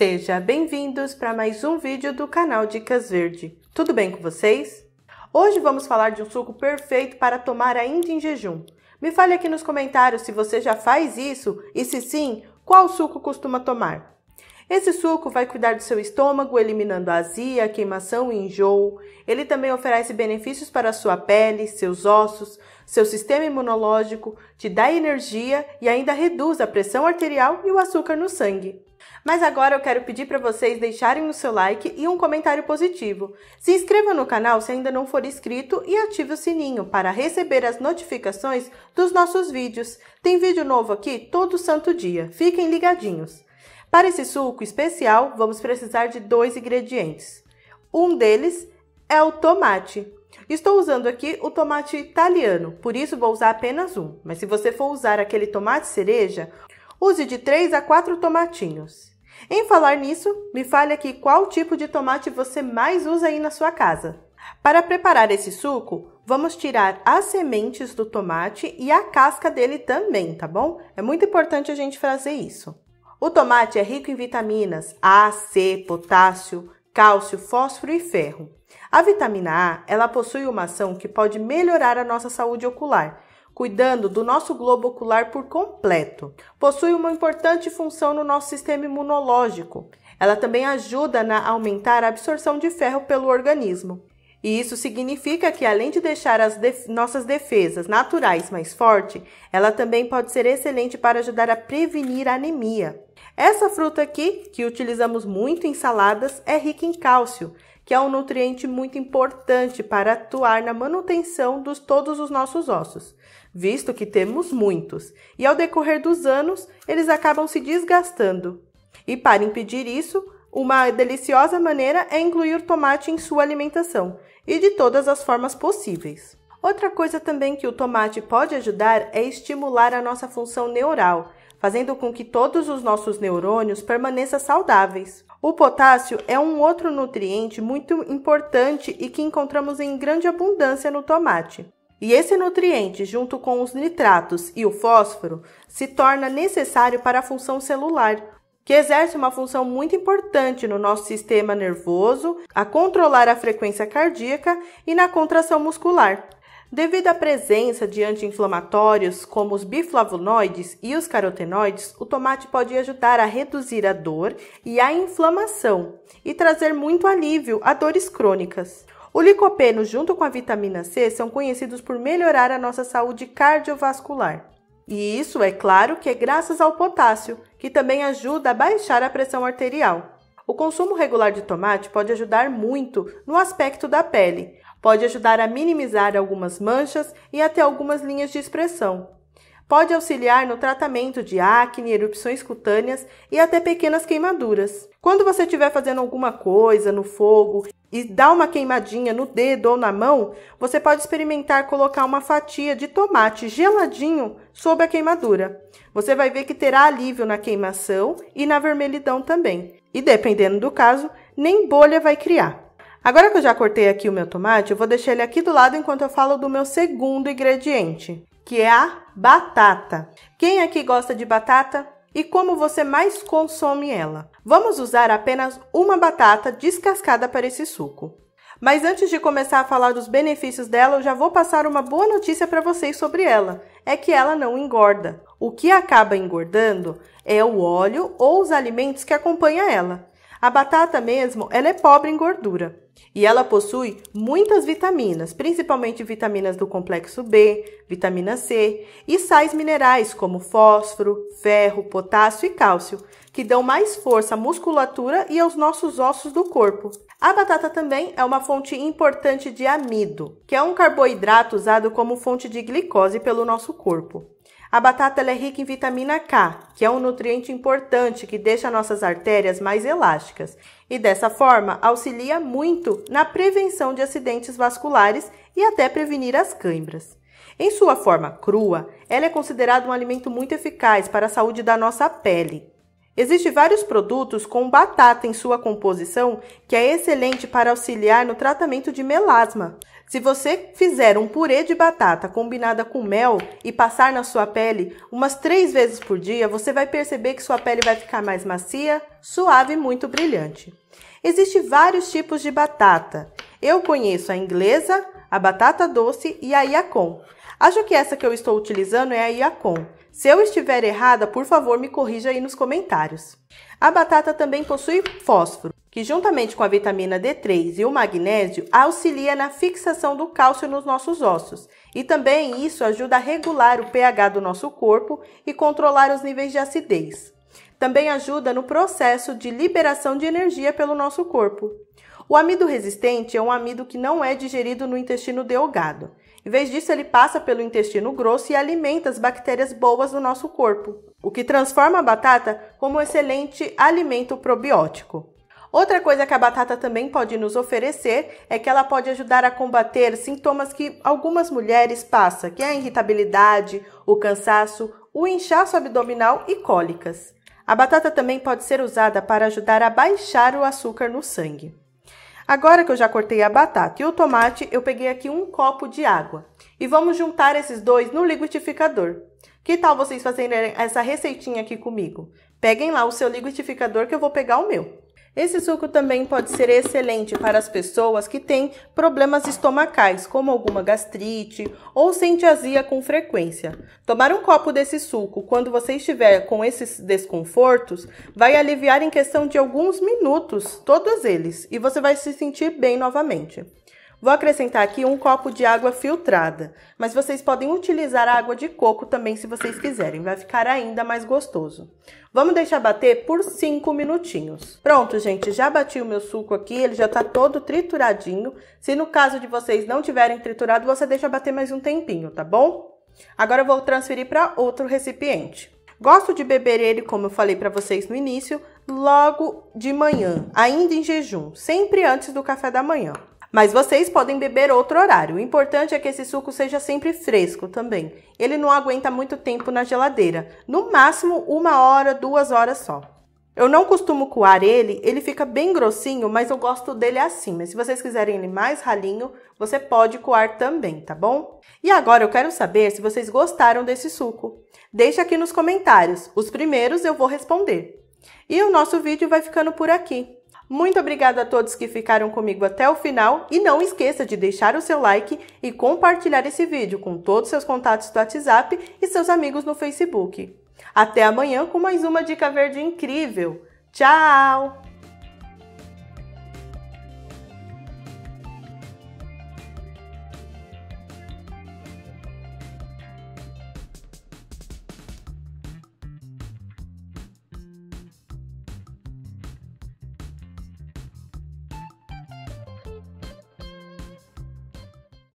Seja bem-vindos para mais um vídeo do canal Dicas Verde. Tudo bem com vocês? Hoje vamos falar de um suco perfeito para tomar ainda em jejum. Me fale aqui nos comentários se você já faz isso e se sim, qual suco costuma tomar. Esse suco vai cuidar do seu estômago, eliminando a azia, queimação e enjoo. Ele também oferece benefícios para a sua pele, seus ossos, seu sistema imunológico, te dá energia e ainda reduz a pressão arterial e o açúcar no sangue. Mas agora eu quero pedir para vocês deixarem o seu like e um comentário positivo. Se inscreva no canal se ainda não for inscrito e ative o sininho para receber as notificações dos nossos vídeos. Tem vídeo novo aqui todo santo dia. Fiquem ligadinhos. Para esse suco especial, vamos precisar de dois ingredientes. Um deles é o tomate. Estou usando aqui o tomate italiano, por isso vou usar apenas um. Mas se você for usar aquele tomate cereja, Use de 3 a 4 tomatinhos. Em falar nisso, me fale aqui qual tipo de tomate você mais usa aí na sua casa. Para preparar esse suco, vamos tirar as sementes do tomate e a casca dele também, tá bom? É muito importante a gente fazer isso. O tomate é rico em vitaminas A, C, potássio, cálcio, fósforo e ferro. A vitamina A, ela possui uma ação que pode melhorar a nossa saúde ocular cuidando do nosso globo ocular por completo. Possui uma importante função no nosso sistema imunológico. Ela também ajuda a aumentar a absorção de ferro pelo organismo. E isso significa que, além de deixar as def nossas defesas naturais mais fortes, ela também pode ser excelente para ajudar a prevenir a anemia. Essa fruta aqui, que utilizamos muito em saladas, é rica em cálcio, que é um nutriente muito importante para atuar na manutenção de todos os nossos ossos visto que temos muitos, e ao decorrer dos anos eles acabam se desgastando. E para impedir isso, uma deliciosa maneira é incluir o tomate em sua alimentação e de todas as formas possíveis. Outra coisa também que o tomate pode ajudar é estimular a nossa função neural, fazendo com que todos os nossos neurônios permaneçam saudáveis. O potássio é um outro nutriente muito importante e que encontramos em grande abundância no tomate. E esse nutriente, junto com os nitratos e o fósforo, se torna necessário para a função celular, que exerce uma função muito importante no nosso sistema nervoso, a controlar a frequência cardíaca e na contração muscular. Devido à presença de anti-inflamatórios como os biflavonoides e os carotenoides, o tomate pode ajudar a reduzir a dor e a inflamação e trazer muito alívio a dores crônicas. O licopeno junto com a vitamina C são conhecidos por melhorar a nossa saúde cardiovascular. E isso, é claro, que é graças ao potássio, que também ajuda a baixar a pressão arterial. O consumo regular de tomate pode ajudar muito no aspecto da pele. Pode ajudar a minimizar algumas manchas e até algumas linhas de expressão. Pode auxiliar no tratamento de acne, erupções cutâneas e até pequenas queimaduras. Quando você estiver fazendo alguma coisa no fogo e dá uma queimadinha no dedo ou na mão, você pode experimentar colocar uma fatia de tomate geladinho sobre a queimadura. Você vai ver que terá alívio na queimação e na vermelhidão também. E dependendo do caso, nem bolha vai criar. Agora que eu já cortei aqui o meu tomate, eu vou deixar ele aqui do lado enquanto eu falo do meu segundo ingrediente que é a batata. Quem aqui é gosta de batata? E como você mais consome ela? Vamos usar apenas uma batata descascada para esse suco. Mas antes de começar a falar dos benefícios dela, eu já vou passar uma boa notícia para vocês sobre ela. É que ela não engorda. O que acaba engordando é o óleo ou os alimentos que acompanha ela. A batata mesmo, ela é pobre em gordura e ela possui muitas vitaminas, principalmente vitaminas do complexo B, vitamina C e sais minerais como fósforo, ferro, potássio e cálcio, que dão mais força à musculatura e aos nossos ossos do corpo. A batata também é uma fonte importante de amido, que é um carboidrato usado como fonte de glicose pelo nosso corpo. A batata é rica em vitamina K, que é um nutriente importante que deixa nossas artérias mais elásticas e dessa forma auxilia muito na prevenção de acidentes vasculares e até prevenir as câimbras. Em sua forma crua, ela é considerada um alimento muito eficaz para a saúde da nossa pele. Existem vários produtos com batata em sua composição que é excelente para auxiliar no tratamento de melasma. Se você fizer um purê de batata combinada com mel e passar na sua pele umas três vezes por dia, você vai perceber que sua pele vai ficar mais macia, suave e muito brilhante. Existem vários tipos de batata. Eu conheço a inglesa, a batata doce e a Iacon. Acho que essa que eu estou utilizando é a Iacon. Se eu estiver errada, por favor, me corrija aí nos comentários. A batata também possui fósforo, que juntamente com a vitamina D3 e o magnésio auxilia na fixação do cálcio nos nossos ossos. E também isso ajuda a regular o pH do nosso corpo e controlar os níveis de acidez. Também ajuda no processo de liberação de energia pelo nosso corpo. O amido resistente é um amido que não é digerido no intestino delgado. Em vez disso, ele passa pelo intestino grosso e alimenta as bactérias boas do nosso corpo, o que transforma a batata como um excelente alimento probiótico. Outra coisa que a batata também pode nos oferecer é que ela pode ajudar a combater sintomas que algumas mulheres passam, que é a irritabilidade, o cansaço, o inchaço abdominal e cólicas. A batata também pode ser usada para ajudar a baixar o açúcar no sangue. Agora que eu já cortei a batata e o tomate, eu peguei aqui um copo de água. E vamos juntar esses dois no liquidificador. Que tal vocês fazerem essa receitinha aqui comigo? Peguem lá o seu liquidificador que eu vou pegar o meu. Esse suco também pode ser excelente para as pessoas que têm problemas estomacais, como alguma gastrite ou sente azia com frequência. Tomar um copo desse suco quando você estiver com esses desconfortos vai aliviar em questão de alguns minutos todos eles e você vai se sentir bem novamente. Vou acrescentar aqui um copo de água filtrada, mas vocês podem utilizar água de coco também se vocês quiserem, vai ficar ainda mais gostoso. Vamos deixar bater por 5 minutinhos. Pronto, gente, já bati o meu suco aqui, ele já tá todo trituradinho. Se no caso de vocês não tiverem triturado, você deixa bater mais um tempinho, tá bom? Agora eu vou transferir para outro recipiente. Gosto de beber ele, como eu falei para vocês no início, logo de manhã, ainda em jejum, sempre antes do café da manhã. Mas vocês podem beber outro horário. O importante é que esse suco seja sempre fresco também. Ele não aguenta muito tempo na geladeira. No máximo, uma hora, duas horas só. Eu não costumo coar ele, ele fica bem grossinho, mas eu gosto dele assim. Mas se vocês quiserem ele mais ralinho, você pode coar também, tá bom? E agora eu quero saber se vocês gostaram desse suco. Deixa aqui nos comentários, os primeiros eu vou responder. E o nosso vídeo vai ficando por aqui. Muito obrigada a todos que ficaram comigo até o final e não esqueça de deixar o seu like e compartilhar esse vídeo com todos os seus contatos do WhatsApp e seus amigos no Facebook. Até amanhã com mais uma dica verde incrível. Tchau!